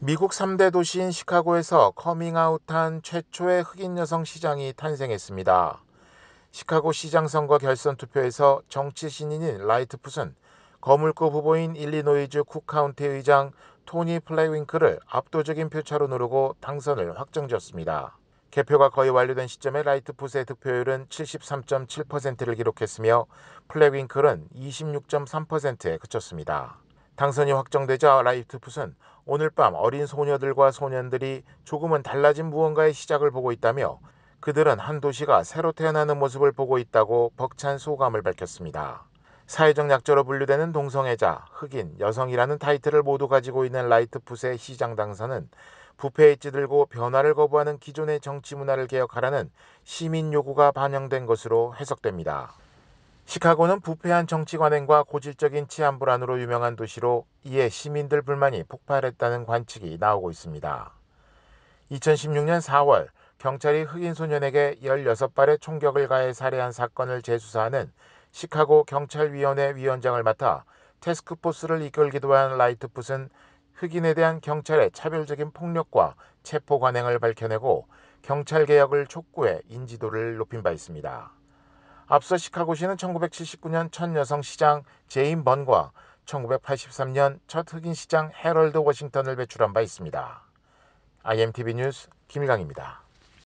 미국 3대 도시인 시카고에서 커밍아웃한 최초의 흑인 여성 시장이 탄생했습니다. 시카고 시장 선거 결선 투표에서 정치 신인인 라이트풋은 거물급 후보인 일리노이즈 쿡카운티 의장 토니 플레윙크를 압도적인 표차로 누르고 당선을 확정지었습니다. 개표가 거의 완료된 시점에 라이트풋의 득표율은 73.7%를 기록했으며 플레윙크는 26.3%에 그쳤습니다. 당선이 확정되자 라이트풋은 오늘 밤 어린 소녀들과 소년들이 조금은 달라진 무언가의 시작을 보고 있다며 그들은 한 도시가 새로 태어나는 모습을 보고 있다고 벅찬 소감을 밝혔습니다. 사회적 약자로 분류되는 동성애자, 흑인, 여성이라는 타이틀을 모두 가지고 있는 라이트풋의 시장 당선은 부패에 찌들고 변화를 거부하는 기존의 정치 문화를 개혁하라는 시민 요구가 반영된 것으로 해석됩니다. 시카고는 부패한 정치 관행과 고질적인 치안 불안으로 유명한 도시로 이에 시민들 불만이 폭발했다는 관측이 나오고 있습니다. 2016년 4월 경찰이 흑인 소년에게 16발의 총격을 가해 살해한 사건을 재수사하는 시카고 경찰위원회 위원장을 맡아 테스크포스를 이끌기도 한 라이트풋은 흑인에 대한 경찰의 차별적인 폭력과 체포 관행을 밝혀내고 경찰 개혁을 촉구해 인지도를 높인 바 있습니다. 앞서 시카고시는 1979년 첫 여성 시장 제인 번과 1983년 첫 흑인 시장 해럴드 워싱턴을 배출한 바 있습니다. IMTV 뉴스 김일강입니다.